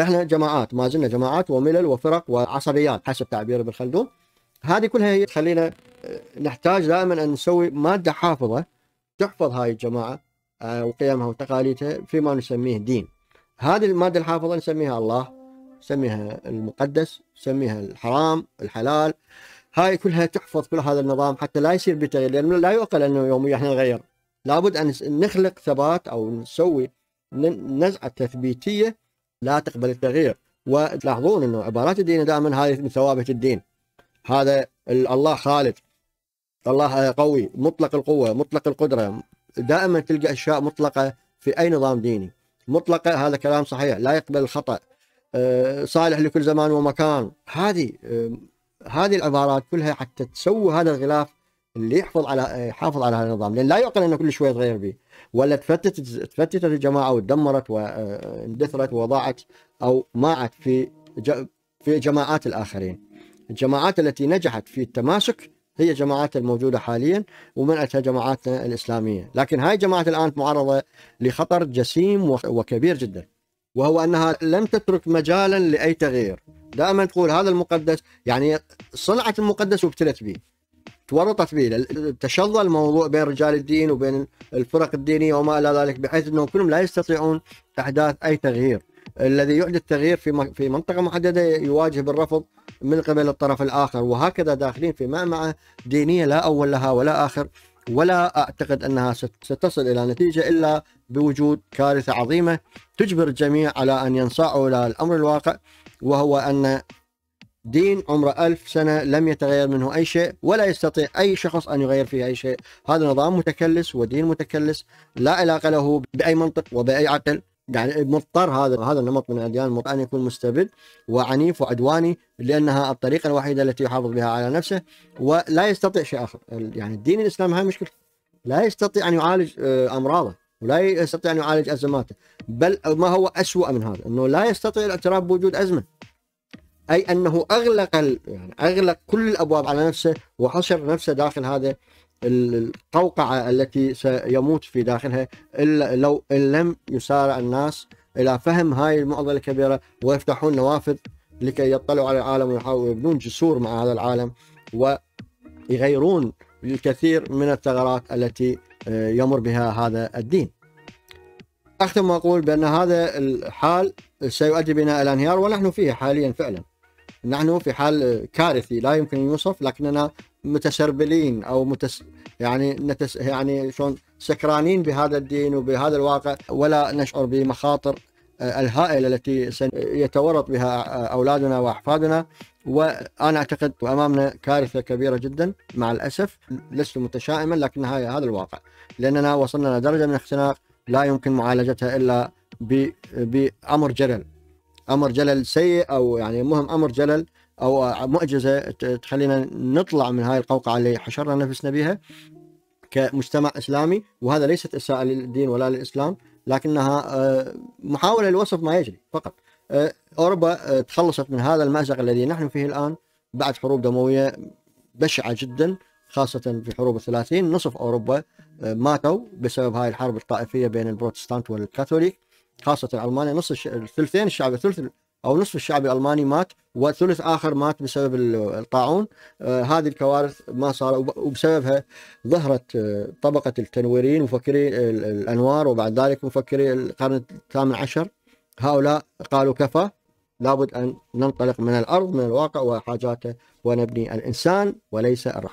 احنا جماعات ما زلنا جماعات وملل وفرق وعصبيات حسب تعبير ابن خلدون هذه كلها هي تخلينا آه، نحتاج دائما ان نسوي ماده حافظه تحفظ هاي الجماعه آه، وقيمها وتقاليدها فيما نسميه دين هذه الماده الحافظه نسميها الله نسميها المقدس نسميها الحرام الحلال هاي كلها تحفظ كل هذا النظام حتى لا يصير بتغيير لانه لا يعقل انه يوميا احنا نغير لابد ان نخلق ثبات او نسوي نزعه تثبيتيه لا تقبل التغيير وتلاحظون انه عبارات الدين دائما هذه من ثوابت الدين هذا الله خالق الله قوي مطلق القوه مطلق القدره دائما تلقى اشياء مطلقه في اي نظام ديني مطلقه هذا كلام صحيح لا يقبل الخطا آه، صالح لكل زمان ومكان هذه آه، هذه العبارات كلها حتى تسوي هذا الغلاف اللي يحفظ على يحافظ على هذا النظام لان لا يعقل انه كل شوي تغير به ولا تفتت تفتتت الجماعه وتدمرت واندثرت آه، وضاعت او ماعت في في جماعات الاخرين الجماعات التي نجحت في التماسك هي جماعات الموجودة حاليا ومنعتها جماعاتنا الإسلامية لكن هاي الجماعات الآن معرضة لخطر جسيم وكبير جدا وهو أنها لم تترك مجالا لأي تغيير دائما تقول هذا المقدس يعني صنعت المقدس وابتلت به تورطت به تشظى الموضوع بين رجال الدين وبين الفرق الدينيه وما الى ذلك بحيث انهم كلهم لا يستطيعون احداث اي تغيير الذي يحدث تغيير في في منطقه محدده يواجه بالرفض من قبل الطرف الاخر وهكذا داخلين في معمعه دينيه لا اول لها ولا اخر ولا اعتقد انها ستصل الى نتيجه الا بوجود كارثه عظيمه تجبر الجميع على ان ينصاعوا الى الامر الواقع وهو ان دين عمره ألف سنة لم يتغير منه أي شيء ولا يستطيع أي شخص أن يغير فيه أي شيء هذا نظام متكلس ودين متكلس لا علاقة له بأي منطق وبأي عقل يعني مضطر هذا هذا النمط من الاديان مضطر ان يكون مستبد وعنيف وعدواني لانها الطريقه الوحيده التي يحافظ بها على نفسه ولا يستطيع شيء اخر يعني الدين الاسلامي هاي مشكله لا يستطيع ان يعالج آه، امراضه ولا يستطيع ان يعالج ازماته بل ما هو اسوء من هذا انه لا يستطيع الاعتراف بوجود ازمه اي انه اغلق يعني اغلق كل الابواب على نفسه وحشر نفسه داخل هذا القوقعه التي سيموت في داخلها الا لو إن لم يسارع الناس الى فهم هاي المعضله الكبيره ويفتحون نوافذ لكي يطلعوا على العالم ويحاولوا يبنون جسور مع هذا العالم ويغيرون الكثير من الثغرات التي آه، يمر بها هذا الدين. اختم واقول بان هذا الحال سيؤدي بنا الى انهيار ونحن فيه حاليا فعلا. نحن في حال كارثي لا يمكن ان يوصف لكننا متسربلين او متس يعني نتس يعني شلون سكرانين بهذا الدين وبهذا الواقع ولا نشعر بمخاطر آه، الهائله التي سيتورط بها آه، اولادنا واحفادنا وانا اعتقد امامنا كارثه كبيره جدا مع الاسف لست متشائما لكن هذا الواقع لاننا وصلنا لدرجه من الاختناق لا يمكن معالجتها الا بامر جرل امر جلل سيء او يعني مهم امر جلل او معجزه تخلينا نطلع من هاي القوقعه اللي حشرنا نفسنا بها كمجتمع اسلامي وهذا ليست اساءه للدين ولا للاسلام لكنها آه، محاوله لوصف ما يجري فقط آه، اوروبا آه، تخلصت من هذا المازق الذي نحن فيه الان بعد حروب دمويه بشعه جدا خاصة في حروب الثلاثين نصف أوروبا ماتوا بسبب هاي الحرب الطائفية بين البروتستانت والكاثوليك خاصه المانيا نص الش... الثلثين الشعب ثلث او نصف الشعب الالماني مات وثلث اخر مات بسبب الطاعون آه هذه الكوارث ما صار وبسببها ظهرت آه طبقه التنويريين مفكري الانوار وبعد ذلك مفكري القرن الثامن عشر هؤلاء قالوا كفى لابد ان ننطلق من الارض من الواقع وحاجاته ونبني الانسان وليس الرحمه